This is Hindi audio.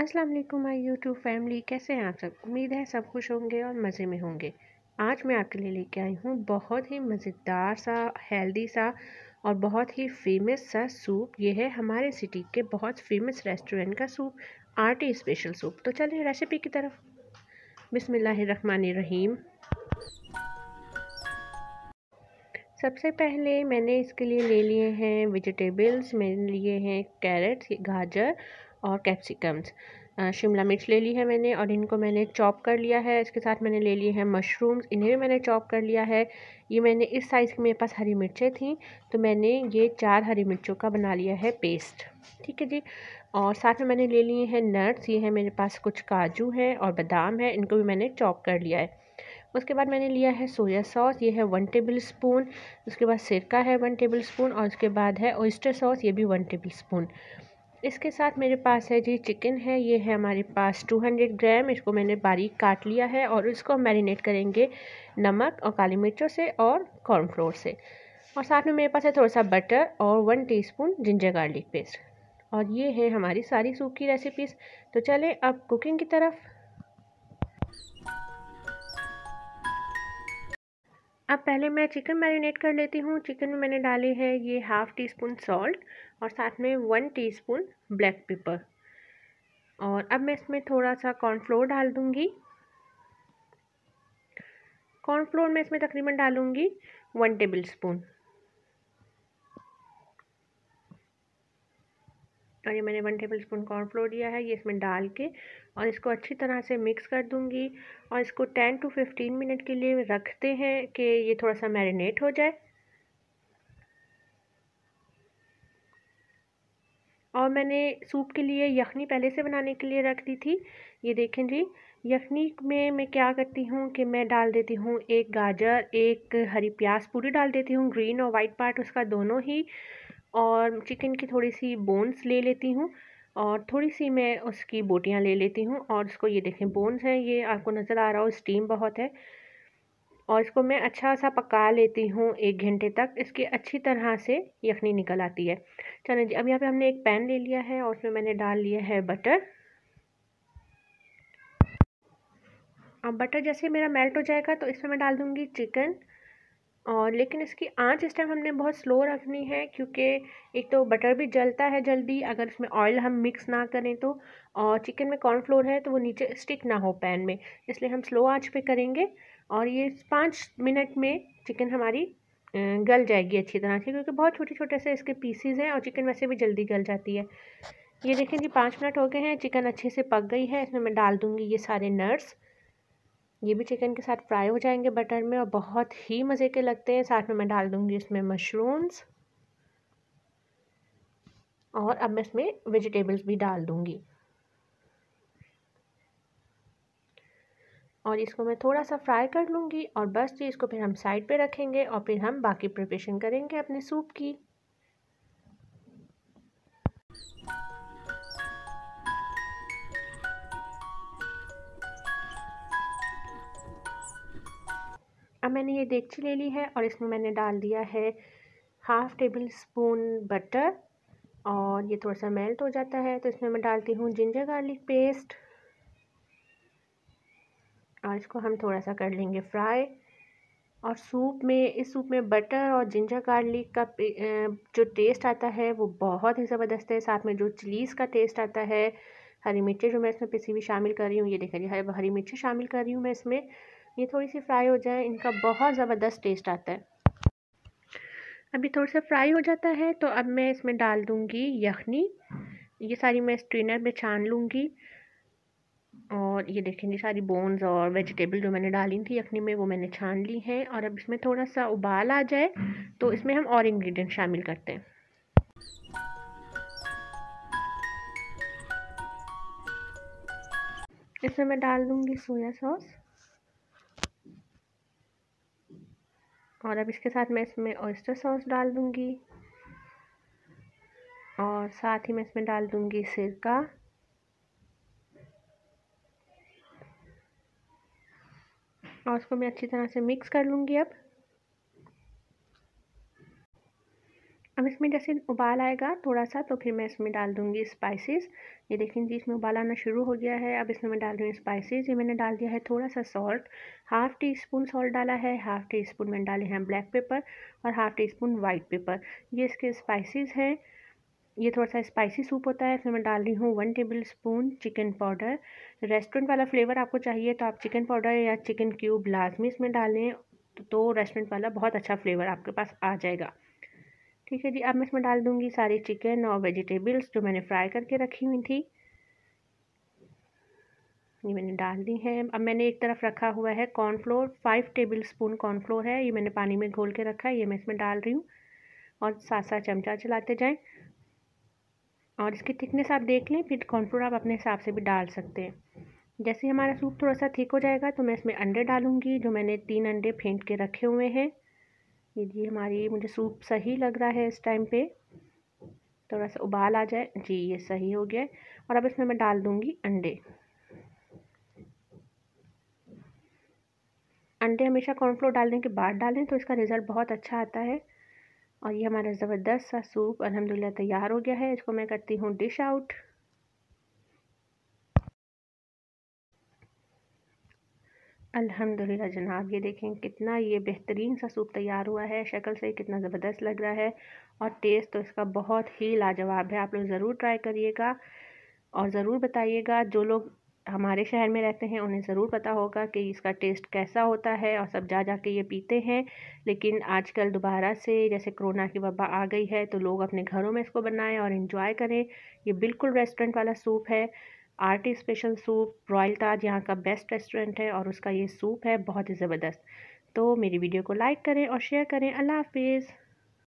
अस्सलाम वालेकुम माय यूट्यूब फैमिली कैसे हैं आप सब उम्मीद है सब खुश होंगे और मज़े में होंगे आज मैं आपके लिए लेके आई हूँ बहुत ही मज़ेदार सा हेल्दी सा और बहुत ही फेमस सा सूप ये है हमारे सिटी के बहुत फेमस रेस्टोरेंट का सूप आरटी स्पेशल सूप तो चलिए रेसिपी की तरफ रहीम सबसे पहले मैंने इसके लिए ले लिए हैं वेजिटेबल्स मैंने लिए हैं कैरेट गाजर और कैप्सिकम्स शिमला मिर्च ले ली है मैंने और इनको मैंने चॉप कर लिया है इसके साथ मैंने ले लिए हैं मशरूम्स इन्हें भी मैंने चॉप कर लिया है ये मैंने इस साइज़ की मेरे पास हरी मिर्चें थी तो मैंने ये चार हरी मिर्चों का बना लिया है पेस्ट ठीक है जी और साथ में मैंने ले लिए हैं नट्स ये है मेरे पास कुछ काजू हैं और बादाम है इनको भी मैंने चॉप कर लिया है उसके बाद मैंने लिया है सोया सॉस ये है वन टेबल स्पून उसके बाद सिरका है वन टेबल स्पून और उसके बाद है ऑयस्टर सॉस ये भी वन टेबल स्पून इसके साथ मेरे पास है जी चिकन है ये है हमारे पास 200 ग्राम इसको मैंने बारीक काट लिया है और इसको हम मैरिनेट करेंगे नमक और काली मिर्चों से और कॉर्नफ्लोर से और साथ में मेरे पास है थोड़ा सा बटर और one teaspoon ginger garlic paste और ये है हमारी सारी सूप की रेसिपीज़ तो चलें अब कुकिंग की तरफ अब पहले मैं चिकन मैरिनेट कर लेती हूँ चिकन में मैंने डाली है ये हाफ़ टी स्पून सॉल्ट और साथ में one teaspoon black pepper और अब मैं इसमें थोड़ा सा कॉर्नफ्लोर डाल दूँगी कॉर्नफ्लोर मैं इसमें तकरीबन डालूँगी वन टेबल स्पून और ये मैंने वन टेबल स्पून कॉर्नफ्लोर लिया है ये इसमें डाल के और इसको अच्छी तरह से मिक्स कर दूँगी और इसको टेन टू फिफ्टीन मिनट के लिए रखते हैं कि ये थोड़ा सा मैरिनेट हो जाए और मैंने सूप के लिए यखनी पहले से बनाने के लिए रख दी थी ये देखें जी यखनी में मैं क्या करती हूँ कि मैं डाल देती हूँ एक गाजर एक हरी प्याज पूरी डाल देती हूँ ग्रीन और वाइट पार्ट उसका दोनों ही और चिकन की थोड़ी सी बोन्स ले लेती हूँ और थोड़ी सी मैं उसकी बोटियाँ ले लेती हूँ और उसको ये देखें बोन्स हैं ये आपको नज़र आ रहा हो स्टीम बहुत है और इसको मैं अच्छा सा पका लेती हूँ एक घंटे तक इसकी अच्छी तरह से यखनी निकल आती है चलो जी अब यहाँ पे हमने एक पैन ले लिया है और उसमें मैंने डाल लिया है बटर अब बटर जैसे मेरा मेल्ट हो जाएगा तो इसमें मैं डाल दूँगी चिकन और लेकिन इसकी आंच इस टाइम हमने बहुत स्लो रखनी है क्योंकि एक तो बटर भी जलता है जल्दी अगर इसमें ऑयल हम मिक्स ना करें तो और चिकन में कॉर्नफ्लोर है तो वो नीचे स्टिक ना हो पैन में इसलिए हम स्लो आंच पे करेंगे और ये पाँच मिनट में चिकन हमारी गल जाएगी अच्छी तरह से क्योंकि बहुत छोटे छोटे से इसके पीसीज हैं और चिकन वैसे भी जल्दी गल जाती है ये देखें जी पाँच मिनट हो गए हैं चिकन अच्छे से पक गई है इसमें मैं डाल दूँगी ये सारे नट्स ये भी चिकन के साथ फ्राई हो जाएंगे बटर में और बहुत ही मज़े के लगते हैं साथ में मैं डाल दूंगी इसमें मशरूम्स और अब मैं इसमें वेजिटेबल्स भी डाल दूंगी और इसको मैं थोड़ा सा फ्राई कर लूंगी और बस जी इसको फिर हम साइड पे रखेंगे और फिर हम बाकी प्रिपरेशन करेंगे अपने सूप की अब मैंने ये डेगची ले ली है और इसमें मैंने डाल दिया है हाफ़ टेबल स्पून बटर और ये थोड़ा सा मेल्ट हो जाता है तो इसमें मैं डालती हूँ जिंजर गार्लिक पेस्ट और इसको हम थोड़ा सा कर लेंगे फ्राई और सूप में इस सूप में बटर और जिंजर गार्लिक का जो टेस्ट आता है वो बहुत ही ज़बरदस्त है साथ में जो चिलीज़ का टेस्ट आता है हरी मिर्ची जो मैं इसमें पिसी हुई शामिल कर रही हूँ ये देखा जी हरी मिर्ची शामिल कर रही हूँ मैं इसमें ये थोड़ी सी फ्राई हो जाए इनका बहुत ज़बरदस्त टेस्ट आता है अभी थोड़ा सा फ्राई हो जाता है तो अब मैं इसमें डाल दूँगी यखनी ये सारी मैं स्ट्रेनर में छान लूँगी और ये देखेंगे सारी बोन्स और वेजिटेबल जो मैंने डाली थी यखनी में वो मैंने छान ली हैं और अब इसमें थोड़ा सा उबाल आ जाए तो इसमें हम और इंग्रेडिएंट शामिल करते हैं इसमें मैं डाल दूँगी सोया सॉस और अब इसके साथ मैं इसमें ऑयस्टर सॉस डाल दूँगी और साथ ही मैं इसमें डाल दूँगी सिरका और उसको मैं अच्छी तरह से मिक्स कर लूँगी अब इसमें जैसे उबाल आएगा थोड़ा सा तो फिर मैं इसमें डाल दूँगी स्पाइसेस ये देखें जी इसमें उबाल आना शुरू हो गया है अब इसमें मैं डाल रही हूँ स्पाइसेस ये मैंने डाल दिया है थोड़ा सा salt half teaspoon salt डाला है हाफ़ टी स्पून मैंने डाले हैं ब्लैक पेपर और half teaspoon white pepper ये इसके स्पाइसिस हैं ये थोड़ा सा स्पाइसी सूप होता है फिर मैं डाल रही हूँ one tablespoon chicken powder restaurant वाला फ्लेवर आपको चाहिए तो आप चिकन पाउडर या चिकन क्यूब लाजमी इसमें डालें तो रेस्टोरेंट वाला बहुत अच्छा फ्लेवर आपके पास आ जाएगा ठीक है जी अब मैं इसमें डाल दूँगी सारी चिकन और वेजिटेबल्स जो मैंने फ्राई करके रखी हुई थी ये मैंने डाल दी हैं अब मैंने एक तरफ रखा हुआ है cornflour five tablespoon cornflour है ये मैंने पानी में घोल के रखा है ये मैं इसमें डाल रही हूँ और साथ साथ चमचा चलाते जाएँ और इसकी थिकनेस आप देख लें फिर कॉर्नफ्लोर आप अपने हिसाब से भी डाल सकते हैं जैसे हमारा सूप थोड़ा सा थिक हो जाएगा तो मैं इसमें अंडे डालूँगी जो मैंने तीन अंडे फेंट के रखे हुए हैं ये जी हमारी मुझे सूप सही लग रहा है इस टाइम पे थोड़ा सा उबाल आ जाए जी ये सही हो गया और अब इसमें मैं डाल दूँगी अंडे अंडे हमेशा कॉर्नफ्लोर डालने के बाद डालें तो इसका रिज़ल्ट बहुत अच्छा आता है और ये हमारा ज़बरदस्त सा सूप अलहमदिल्ला तैयार हो गया है इसको मैं करती हूँ डिश आउट अल्हम्दुलिल्लाह जनाब ये देखें कितना ये बेहतरीन सा सूप तैयार हुआ है शक्ल से कितना ज़बरदस्त लग रहा है और टेस्ट तो इसका बहुत ही लाजवाब है आप लोग ज़रूर ट्राई करिएगा और ज़रूर बताइएगा जो लोग हमारे शहर में रहते हैं उन्हें ज़रूर पता होगा कि इसका टेस्ट कैसा होता है और सब जा जा के ये पीते हैं लेकिन आजकल दोबारा से जैसे कोरोना की वबा आ गई है तो लोग अपने घरों में इसको बनाएं और इन्जॉय करें ये बिल्कुल रेस्टोरेंट वाला सूप है आर्टी स्पेशल सूप रॉयल ताज यहाँ का बेस्ट रेस्टोरेंट है और उसका ये सूप है बहुत ही ज़बरदस्त तो मेरी वीडियो को लाइक करें और शेयर करें अल्लाह हाफिज़